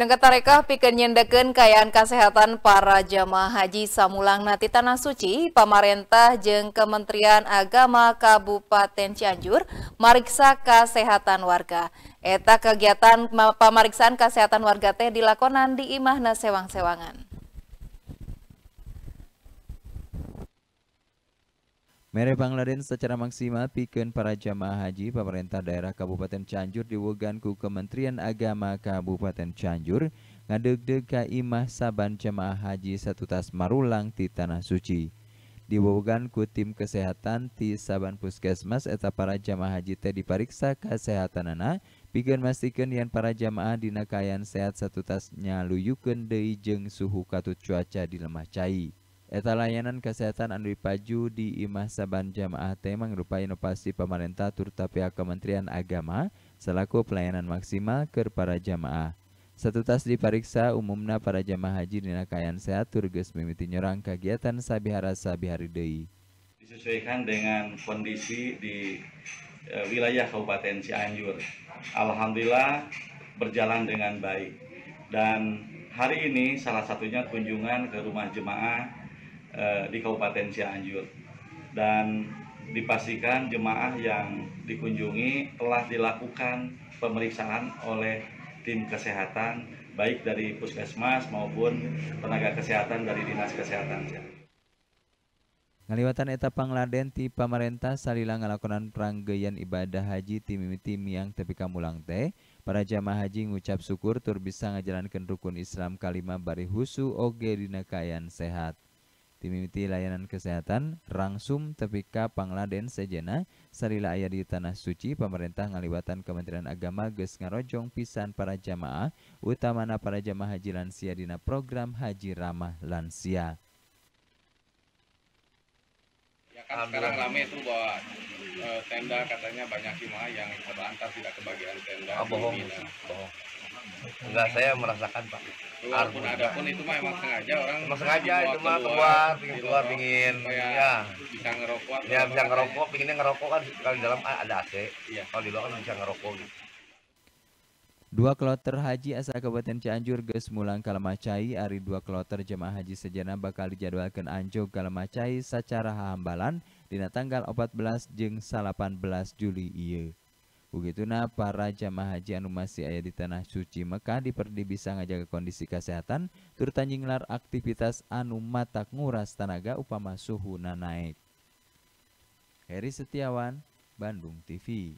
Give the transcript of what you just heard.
tarekah pikeun nyendekeun kayaan kesehatan para jamaah haji samulang nati tanah suci, pemerintah jeng Kementerian Agama Kabupaten Cianjur mariksa kesehatan warga. Eta kegiatan pemeriksaan kesehatan warga teh dilakonan di imahna sewang-sewangan. Mere Banglaren secara maksimal pikun para jamaah haji pemerintah daerah Kabupaten Cianjur diwogan ku Kementerian Agama Kabupaten Cianjur ngadeg-deg ka imah saban jamaah haji satu tas marulang di tanah suci. Diwogan ku tim kesehatan di saban puskesmas eta para jamaah haji teh dipariksa kesehatanana pikeun mastikeun yang para jamaah dina kaayaan sehat satu tas nyaluyukeun deui jeung suhu katut cuaca di lemah cai. Eta layanan kesehatan anu dipaju di imah saban jamaah teh mangrupa inovasi pemerintah turta pihak Kementerian Agama selaku pelayanan maksimal ke para jamaah. Satu tas diperiksa umumna para jamaah haji dina kayan sehat turgus mimiti nyerang kegiatan sabihara sabihari dei. Disesuaikan dengan kondisi di e, wilayah Kabupaten Cianjur. Alhamdulillah berjalan dengan baik. Dan hari ini salah satunya kunjungan ke rumah jemaah eh, di Kabupaten Cianjur dan dipastikan jemaah yang dikunjungi telah dilakukan pemeriksaan oleh tim kesehatan baik dari puskesmas maupun tenaga kesehatan dari dinas kesehatan. Ngaliwatan eta pangladen ti pamarentah salila ngalakonan peranggeyan ibadah haji timimiti miang tepi kamulang teh para jamaah haji ngucap syukur tur bisa ngajalankan rukun Islam kalima bari husu oge dina kaayaan sehat mimiti layanan kesehatan rangsum tepika Pangladen sejena sarila ayah di tanah suci pemerintah ngaliwatan Kementerian Agama geus ngarojong pisan para jamaah utamana para jamaah haji lansia dina program Haji Ramah Lansia. Ya kan sekarang rame tuh bahwa e, tenda katanya banyak jemaah yang antar tidak kebagian tenda. Ah, bohong. Bohong. Enggak, saya merasakan Pak ada pun itu mah emang sengaja orang emang sengaja itu mah keluar, pingin keluar, pingin ya bisa ngerokok. Ya bisa ngerokok, pinginnya ngerokok kan kalau di dalam ada AC. Iya. Kalau di luar kan bisa ngerokok gitu. Dua kloter haji asal Kabupaten Cianjur geus mulang Kalamacai ari dua kloter jemaah haji sejana bakal dijadwalkan anjog Kalamacai secara hambalan dina tanggal 14 jeung 18 Juli ieu. Iya begitulah para jamaah haji anu masih di tanah suci Mekah diperdi bisa ngajaga kondisi kesehatan tur tanjinglar aktivitas anu matak nguras tenaga upama suhu naik. Heri Setiawan, Bandung TV.